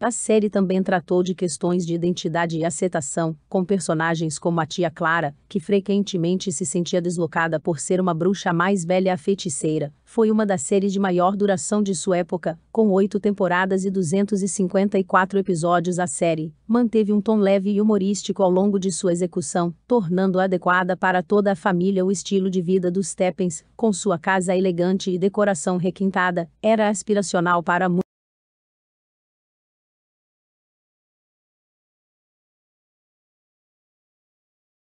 A série também tratou de questões de identidade e aceitação, com personagens como a tia Clara, que frequentemente se sentia deslocada por ser uma bruxa mais velha a feiticeira. Foi uma das séries de maior duração de sua época, com oito temporadas e 254 episódios. A série manteve um tom leve e humorístico ao longo de sua execução, tornando adequada para toda a família o estilo de vida dos Teppens, com sua casa elegante e decoração requintada, era aspiracional para